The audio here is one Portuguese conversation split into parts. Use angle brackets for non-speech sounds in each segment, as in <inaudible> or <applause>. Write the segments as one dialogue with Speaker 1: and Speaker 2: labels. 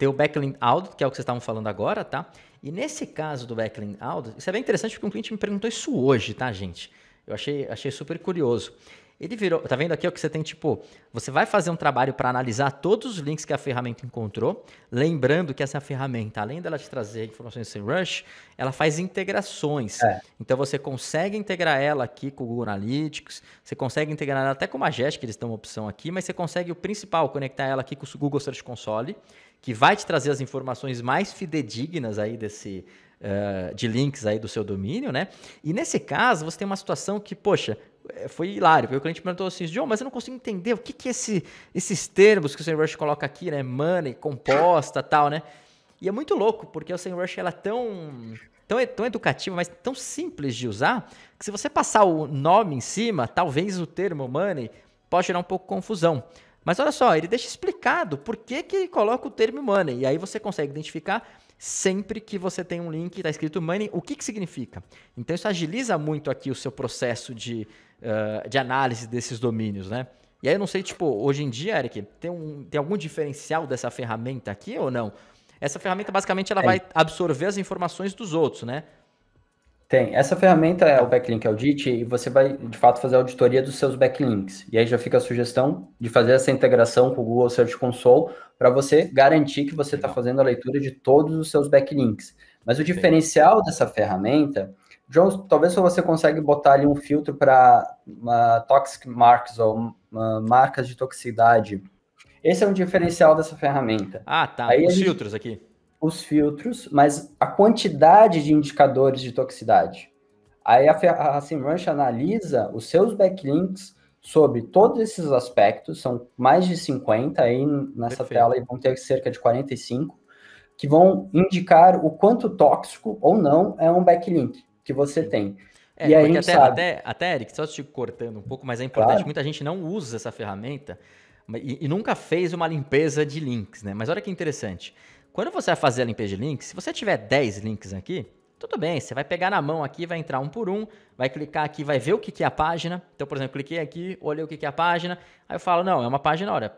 Speaker 1: Tem o backlink audit, que é o que vocês estavam falando agora, tá? E nesse caso do backlink audit, isso é bem interessante porque um cliente me perguntou isso hoje, tá, gente? Eu achei, achei super curioso. Ele virou, tá vendo aqui o que você tem tipo, você vai fazer um trabalho para analisar todos os links que a ferramenta encontrou, lembrando que essa ferramenta, além dela te trazer informações sem rush, ela faz integrações. É. Então você consegue integrar ela aqui com o Google Analytics, você consegue integrar ela até com o Majestic, eles têm uma opção aqui, mas você consegue o principal, conectar ela aqui com o Google Search Console, que vai te trazer as informações mais fidedignas aí desse Uh, de links aí do seu domínio, né? E nesse caso, você tem uma situação que, poxa, é, foi hilário, porque o cliente perguntou assim, John, mas eu não consigo entender o que, que é esse, esses termos que o Rush coloca aqui, né? Money, composta tal, né? E é muito louco, porque o Rush ela é tão, tão, tão educativa, mas tão simples de usar, que se você passar o nome em cima, talvez o termo money pode gerar um pouco de confusão. Mas olha só, ele deixa explicado por que, que ele coloca o termo money. E aí você consegue identificar sempre que você tem um link, está escrito money, o que, que significa. Então isso agiliza muito aqui o seu processo de, ah, de análise desses domínios, né? E aí eu não sei, tipo, hoje em dia, Eric, tem, um, tem algum diferencial dessa ferramenta aqui ou não? Essa ferramenta basicamente ela é. vai absorver as informações dos outros, né?
Speaker 2: Tem. Essa ferramenta é o Backlink Audit e você vai, de fato, fazer a auditoria dos seus backlinks. E aí já fica a sugestão de fazer essa integração com o Google Search Console para você garantir que você está fazendo a leitura de todos os seus backlinks. Mas o diferencial dessa ferramenta João, talvez se você consegue botar ali um filtro para uh, ah, toxic marks ou uh, marcas de toxicidade. Esse é um diferencial dessa ferramenta. Ah, tá. Aí os filtros aqui. Os filtros, mas a quantidade de indicadores de toxicidade. Aí a, a SEMrush analisa os seus backlinks sobre todos esses aspectos, são mais de 50 aí nessa Perfeito. tela e vão ter cerca de 45, que vão indicar o quanto tóxico ou não é um backlink que você tem. É, e aí até, sabe...
Speaker 1: até, até, Eric, só te cortando um pouco, mas é importante, claro. muita gente não usa essa ferramenta e, e, nunca fez uma limpeza de links, né? Mas olha que interessante. Quando você vai fazer a limpeza de links, se você tiver 10 links aqui, tudo bem, você vai pegar na mão aqui, vai entrar um por um, vai clicar aqui, vai ver o que, que é a página. Então, por exemplo, cliquei aqui, olhei o que, que é a página, aí eu falo, não, é uma página, olha,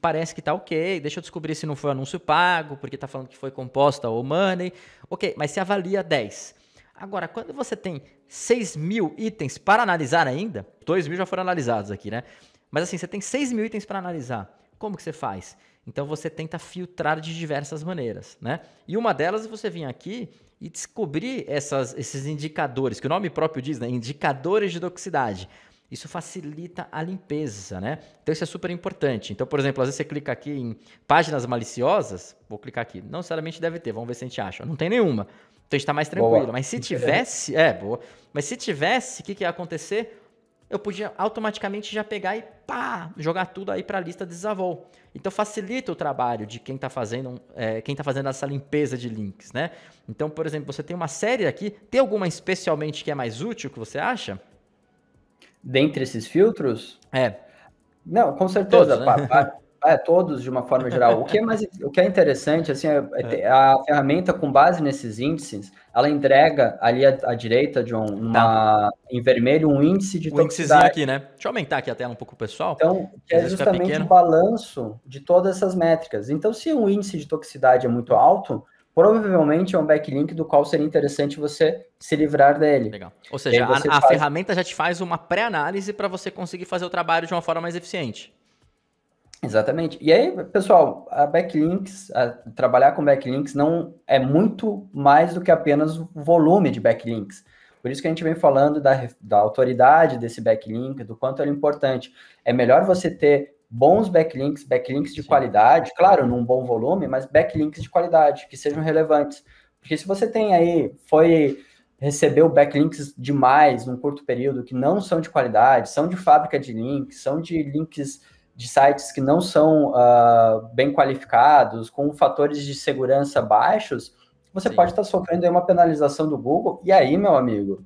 Speaker 1: parece que está ok, deixa eu descobrir se não foi anúncio pago, porque está falando que foi composta ou money. Ok, mas se avalia 10. Agora, quando você tem 6 mil itens para analisar ainda, 2 mil já foram analisados aqui, né? Mas assim, você tem 6 mil itens para analisar. Como que você faz? Então você tenta filtrar de diversas maneiras, né? E uma delas é você vir aqui e descobrir essas, esses indicadores, que o nome próprio diz, né? Indicadores de toxicidade. Isso facilita a limpeza, né? Então isso é super importante. Então, por exemplo, às vezes você clica aqui em páginas maliciosas, vou clicar aqui, não necessariamente deve ter, vamos ver se a gente acha. Não tem nenhuma. Então está mais tranquilo. Boa. Mas se tivesse. É, boa. Mas se tivesse, o que, que ia acontecer? Eu podia automaticamente já pegar e pá, jogar tudo aí para a lista de desavol. Então facilita o trabalho de quem está fazendo, é, quem tá fazendo essa limpeza de links, né? Então, por exemplo, você tem uma série aqui, tem alguma especialmente que é mais útil que você acha? Dentre esses filtros? É. Não, com certeza. Todos, né?
Speaker 2: É, todos de uma forma geral. O que é,
Speaker 1: mais, o que é interessante,
Speaker 2: assim, é, é a ferramenta com base nesses índices, ela entrega ali à, à
Speaker 1: direita, John, uma, tá. em vermelho, um índice de um toxicidade. aqui, né? Deixa eu aumentar aqui a tela um pouco, pessoal. Então, é justamente o
Speaker 2: balanço de todas essas métricas. Então, se um índice de toxicidade é muito alto, provavelmente é um backlink do qual seria interessante você se livrar dele. Legal.
Speaker 1: Ou seja, a, a faz... ferramenta já te faz uma pré-análise para você conseguir fazer o trabalho de uma forma mais eficiente.
Speaker 2: Exatamente. E aí, pessoal, a backlinks, a trabalhar com backlinks não é muito mais do que apenas o volume de backlinks. Por isso que a gente vem falando da, da autoridade desse backlink, do quanto ele é importante. É melhor você ter bons backlinks, backlinks de Sim. qualidade, claro, num bom volume, mas backlinks de qualidade, que sejam relevantes. Porque se você tem aí, foi recebeu backlinks demais num curto período que não são de qualidade, são de fábrica de links, são de links de sites que não são uh, bem qualificados, com fatores de segurança baixos, você Sim. pode estar tá sofrendo uma penalização do Google, e aí, meu amigo,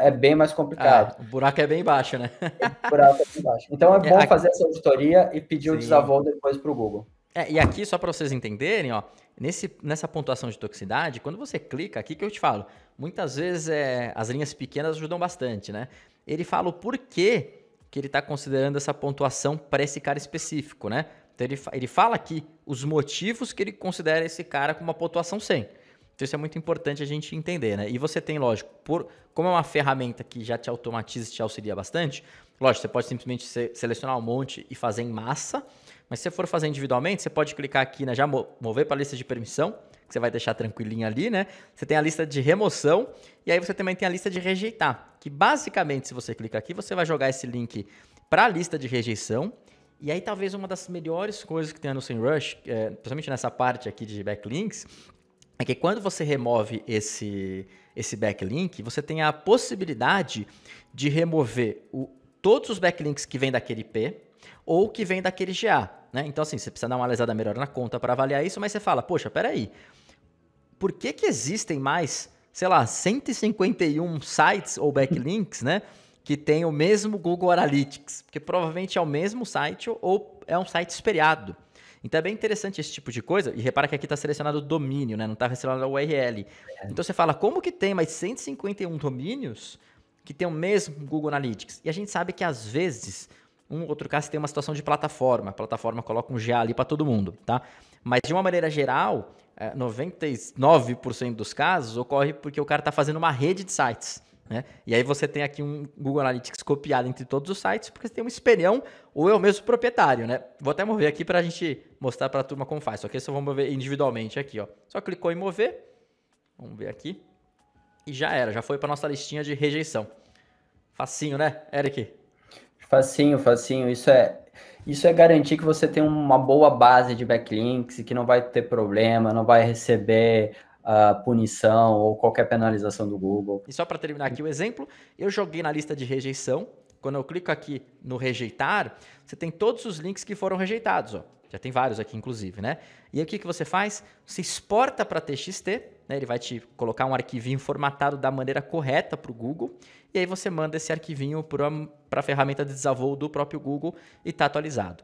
Speaker 1: é bem mais complicado. Ah, o buraco é bem baixo, né? o buraco é bem baixo. Então é, <laughs> é bom é, fazer
Speaker 2: essa auditoria e pedir Sim. o desavô depois para o Google.
Speaker 1: É, e aqui, só para vocês entenderem, ó, nesse, nessa pontuação de toxicidade, quando você clica aqui, que eu te falo, muitas vezes é, as linhas pequenas ajudam bastante, né? Ele fala o porquê que ele está considerando essa pontuação para esse cara específico, né? Então ele, ele fala aqui os motivos que ele considera esse cara com uma pontuação 100. Então isso é muito importante a gente entender, né? E você tem, lógico, por, como é uma ferramenta que já te automatiza e te auxilia bastante, lógico, você pode simplesmente selecionar um monte e fazer em massa, mas se você for fazer individualmente, você pode clicar aqui, né, já mover para a lista de permissão, que você vai deixar tranquilinho ali, né? Você tem a lista de remoção e aí você também tem a lista de rejeitar, que basicamente, se você clicar aqui, você vai jogar esse link para a lista de rejeição. E aí, talvez uma das melhores coisas que tem no SEMrush, é, principalmente nessa parte aqui de backlinks, é que quando você remove esse, esse backlink, você tem a possibilidade de remover o, todos os backlinks que vêm daquele IP ou que vêm daquele GA. Né? Então, assim, você precisa dar uma analisada melhor na conta para avaliar isso, mas você fala, poxa, peraí, aí por que, que existem mais, sei lá, 151 sites ou backlinks, né? Que tem o mesmo Google Analytics, porque provavelmente é o mesmo site ou é um site espelhado. Então é bem interessante esse tipo de coisa. E repara que aqui está selecionado o domínio, né? Não está selecionado a URL. É. Então você fala, como que tem mais 151 domínios que tem o mesmo Google Analytics? E a gente sabe que às vezes, um outro caso tem uma situação de plataforma. A plataforma coloca um GA ali para todo mundo, tá? Mas de uma maneira geral, é, 99% dos casos ocorre porque o cara está fazendo uma rede de sites. Né? E aí você tem aqui um Google Analytics copiado entre todos os sites, porque você tem um espelhão ou é o mesmo proprietário, né? Vou até mover aqui para a gente mostrar para a turma como faz. Só que esse eu vou mover individualmente aqui, ó. Só clicou em mover, vamos ver aqui, e já era, já foi para nossa listinha de rejeição. Facinho, né, Eric?
Speaker 2: Facinho, facinho. Isso é, isso é garantir que você tem uma boa base de backlinks e que não vai ter
Speaker 1: problema, não vai receber uh, punição ou qualquer penalização do Google. E só para terminar aqui o exemplo, eu joguei na lista de rejeição quando eu clico aqui no rejeitar, você tem todos os links que foram rejeitados. Ó. Já tem vários aqui, inclusive, né? E o que, que você faz? Você exporta para TXT, né? ele vai te colocar um arquivinho formatado da maneira correta para o Google, e aí você manda esse arquivinho para a ferramenta de desavô do próprio Google e está atualizado.